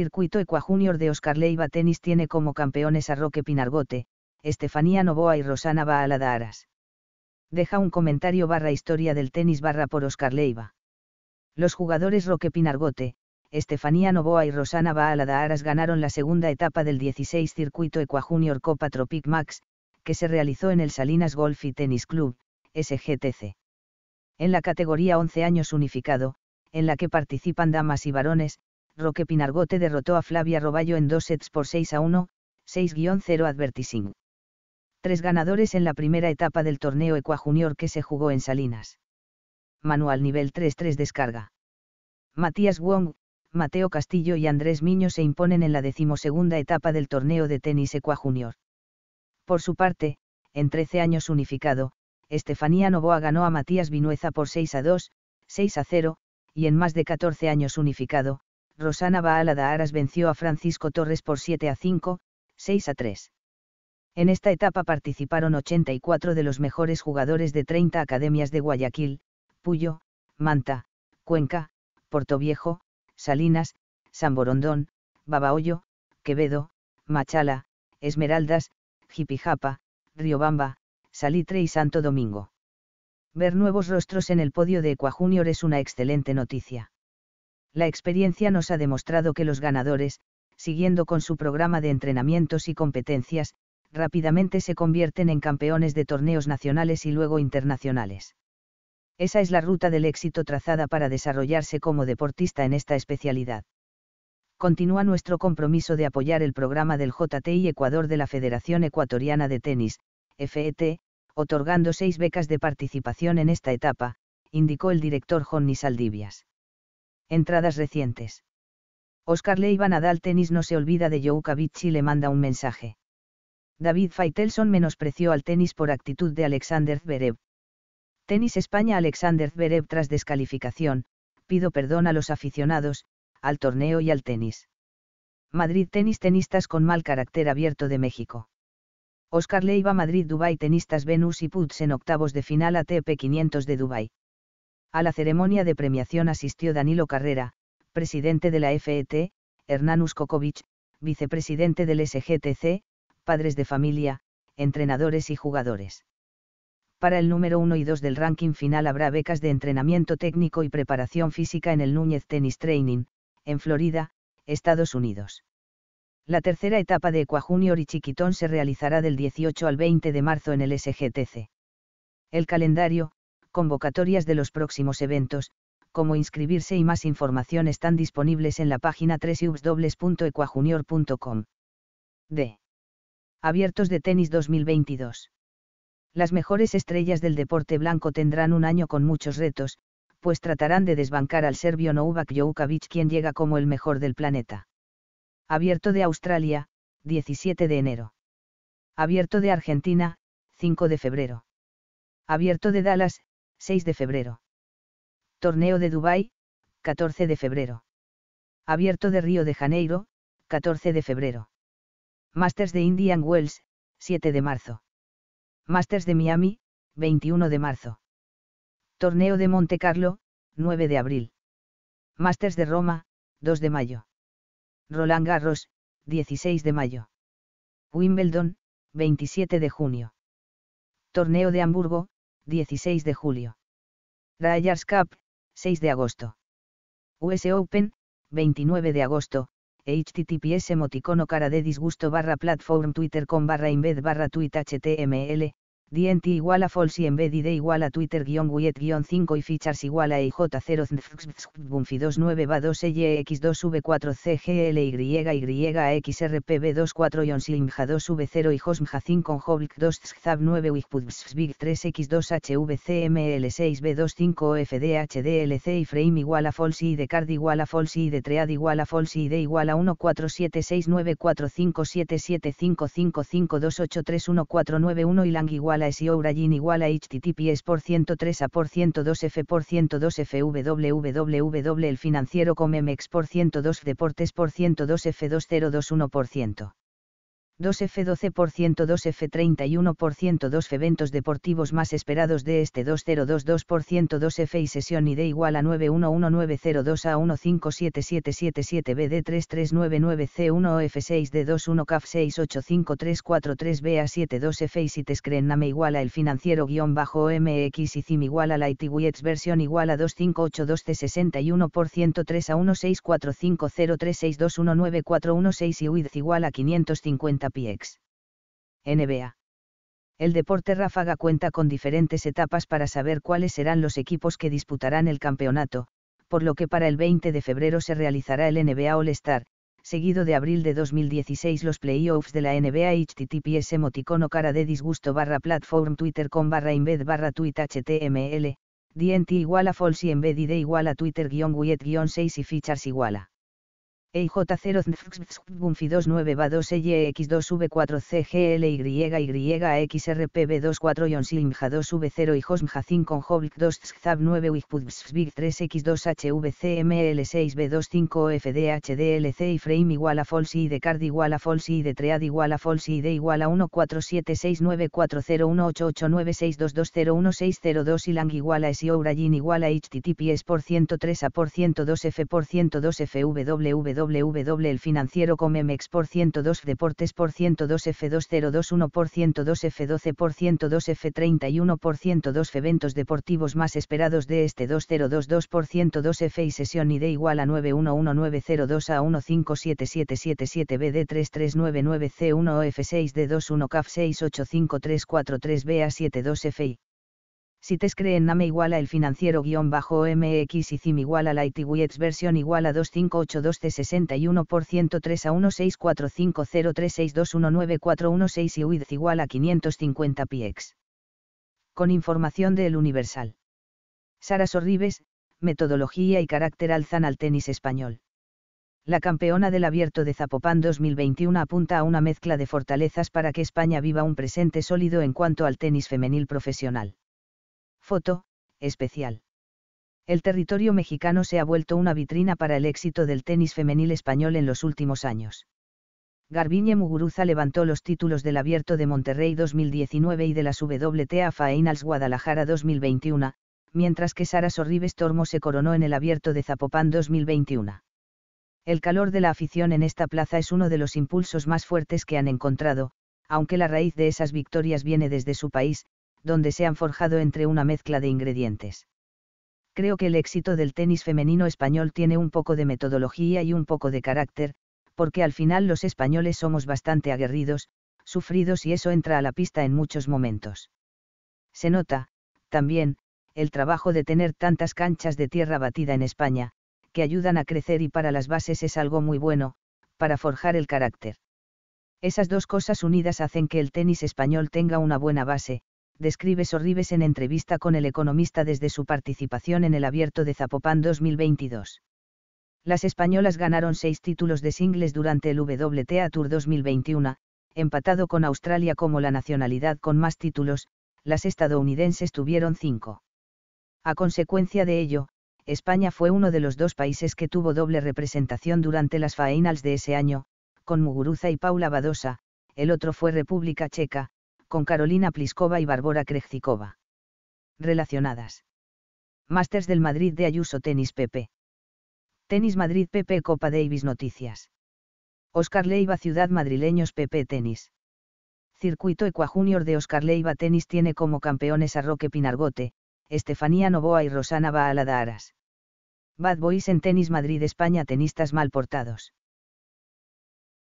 circuito Equa Junior de Oscar Leiva Tenis tiene como campeones a Roque Pinargote, Estefanía Novoa y Rosana de Aras. Deja un comentario barra historia del tenis barra por Oscar Leiva. Los jugadores Roque Pinargote, Estefanía Novoa y Rosana de Aras ganaron la segunda etapa del 16 circuito Equa Junior Copa Tropic Max, que se realizó en el Salinas Golf y Tennis Club, SGTC. En la categoría 11 años unificado, en la que participan damas y varones, Roque Pinargote derrotó a Flavia Roballo en dos sets por 6 a 1, 6-0 Advertising. Tres ganadores en la primera etapa del torneo Equa Junior que se jugó en Salinas. Manual nivel 3-3 descarga. Matías Wong, Mateo Castillo y Andrés Miño se imponen en la decimosegunda etapa del torneo de tenis Equa Junior. Por su parte, en 13 años unificado, Estefanía Novoa ganó a Matías Vinueza por 6 a 2, 6 0, y en más de 14 años unificado, Rosana Baalada Aras venció a Francisco Torres por 7 a 5, 6 a 3. En esta etapa participaron 84 de los mejores jugadores de 30 academias de Guayaquil, Puyo, Manta, Cuenca, Portoviejo, Salinas, San Borondón, Babahoyo, Quevedo, Machala, Esmeraldas, Jipijapa, Riobamba, Salitre y Santo Domingo. Ver nuevos rostros en el podio de Ecuajunior es una excelente noticia la experiencia nos ha demostrado que los ganadores, siguiendo con su programa de entrenamientos y competencias, rápidamente se convierten en campeones de torneos nacionales y luego internacionales. Esa es la ruta del éxito trazada para desarrollarse como deportista en esta especialidad. Continúa nuestro compromiso de apoyar el programa del JTI Ecuador de la Federación Ecuatoriana de Tenis, FET, otorgando seis becas de participación en esta etapa, indicó el director Jonny Saldivias entradas recientes. Oscar Leiva Nadal tenis no se olvida de Djokovic y le manda un mensaje. David Faitelson menospreció al tenis por actitud de Alexander Zverev. Tenis España Alexander Zverev tras descalificación, pido perdón a los aficionados, al torneo y al tenis. Madrid tenis tenistas con mal carácter abierto de México. Oscar Leiva Madrid Dubai tenistas Venus y Putz en octavos de final ATP 500 de Dubai. A la ceremonia de premiación asistió Danilo Carrera, presidente de la FET, Hernán Uskokovic, vicepresidente del SGTC, padres de familia, entrenadores y jugadores. Para el número 1 y 2 del ranking final habrá becas de entrenamiento técnico y preparación física en el Núñez Tennis Training, en Florida, Estados Unidos. La tercera etapa de Ecuajunior y Chiquitón se realizará del 18 al 20 de marzo en el SGTC. El calendario, convocatorias de los próximos eventos, como inscribirse y más información están disponibles en la página www.ecuajunior.com. D. Abiertos de tenis 2022. Las mejores estrellas del deporte blanco tendrán un año con muchos retos, pues tratarán de desbancar al serbio Novak Djokovic quien llega como el mejor del planeta. Abierto de Australia, 17 de enero. Abierto de Argentina, 5 de febrero. Abierto de Dallas, 6 de febrero. Torneo de Dubái, 14 de febrero. Abierto de Río de Janeiro, 14 de febrero. Masters de Indian Wells, 7 de marzo. Masters de Miami, 21 de marzo. Torneo de Monte Carlo, 9 de abril. Masters de Roma, 2 de mayo. Roland Garros, 16 de mayo. Wimbledon, 27 de junio. Torneo de Hamburgo, 16 de julio. Rayars Cup, 6 de agosto. US Open, 29 de agosto, https emoticono cara de disgusto barra platform twitter con barra embed barra tweet html, DNT igual a false y embedid igual a Twitter-wiet-5 y features igual a EJ0 bumfi29 va 2 ex 2 v 4 cgl y xrpb 24 imja 2 v 0 y hosmja 5 hoblik 2 zab 9 wigpudsbig 3 x 2 hvcml 6 b 2 5 fdhdlc y frame igual a false y de card igual a false y de tread igual a false y de igual a 1 4 7 6 9 4 5 7 7 5 5 5 2 8 3 1 4 9 1 y lang igual la SEO igual a https e por 103 a por 102 f por 102 f el financiero com por 102 deportes por 102 f 2021%. 2F12%, 2F31%, 2F eventos deportivos más esperados de este 2022%, 2F y sesión ID igual a 911902 a 157777 bd 3399 c 1 f 6 d 21 caf 685343 ba 72 f y Name igual a el financiero guión bajo mx y CIM igual a la ITWIETS versión igual a 2582C61% 3 a 1645036219416 y UIDS igual a 550 NBA. El deporte ráfaga cuenta con diferentes etapas para saber cuáles serán los equipos que disputarán el campeonato, por lo que para el 20 de febrero se realizará el NBA All-Star, seguido de abril de 2016 los playoffs de la NBA https emoticono cara de disgusto barra platform twitter con barra embed barra tweet html, dnt igual a false y embed id igual a twitter guión 6 y features igual a ej 0 zfxbumfi 29 va 2 yx 2 v 4 cglyyyxrpb 24 jonsilmja 2 v 0 y 5 Hoblik 2 Zab 9 Wigpudsbig 3 x 2 hvcml 6 b 25 fdhdlc y frame igual a false de card igual a false de tread igual a false y de igual a 1476940188962201602 y lang igual a SIO igual a https por 103 a por 102 f por 102 fww www el financiero Comemex mx por 102 deportes por 102 f2021 por 102 f12 por 102 f31 por 102 eventos deportivos más esperados de este 2022 por 102 f y sesión id igual a 911902 a 157777 bd 3399 c 1 f 6 d 21 caf 685343 ba 72 fi te creen Name igual a el financiero guión bajo mx y CIM igual a la versión igual a 2582C61 por a 1645036219416 y WIDS igual a 550 PX. Con información de El Universal. Sara Sorribes, metodología y carácter alzan al tenis español. La campeona del abierto de Zapopan 2021 apunta a una mezcla de fortalezas para que España viva un presente sólido en cuanto al tenis femenil profesional. Foto, especial. El territorio mexicano se ha vuelto una vitrina para el éxito del tenis femenil español en los últimos años. Garbiñe Muguruza levantó los títulos del Abierto de Monterrey 2019 y de la WTA Finals Guadalajara 2021, mientras que Sara Sorribes Tormo se coronó en el Abierto de Zapopan 2021. El calor de la afición en esta plaza es uno de los impulsos más fuertes que han encontrado, aunque la raíz de esas victorias viene desde su país, donde se han forjado entre una mezcla de ingredientes. Creo que el éxito del tenis femenino español tiene un poco de metodología y un poco de carácter, porque al final los españoles somos bastante aguerridos, sufridos y eso entra a la pista en muchos momentos. Se nota, también, el trabajo de tener tantas canchas de tierra batida en España, que ayudan a crecer y para las bases es algo muy bueno, para forjar el carácter. Esas dos cosas unidas hacen que el tenis español tenga una buena base, describe Sorribes en entrevista con El Economista desde su participación en el Abierto de Zapopan 2022. Las españolas ganaron seis títulos de singles durante el WTA Tour 2021, empatado con Australia como la nacionalidad con más títulos, las estadounidenses tuvieron cinco. A consecuencia de ello, España fue uno de los dos países que tuvo doble representación durante las finals de ese año, con Muguruza y Paula Badosa, el otro fue República Checa, con Carolina Pliskova y Bárbara Krejcikova. Relacionadas. Masters del Madrid de Ayuso Tenis PP. Tenis Madrid PP Copa Davis Noticias. Oscar Leiva Ciudad Madrileños PP Tenis. Circuito Equa Junior de Oscar Leiva Tenis tiene como campeones a Roque Pinargote, Estefanía Novoa y Rosana Baalada Aras. Bad Boys en Tenis Madrid España Tenistas mal portados.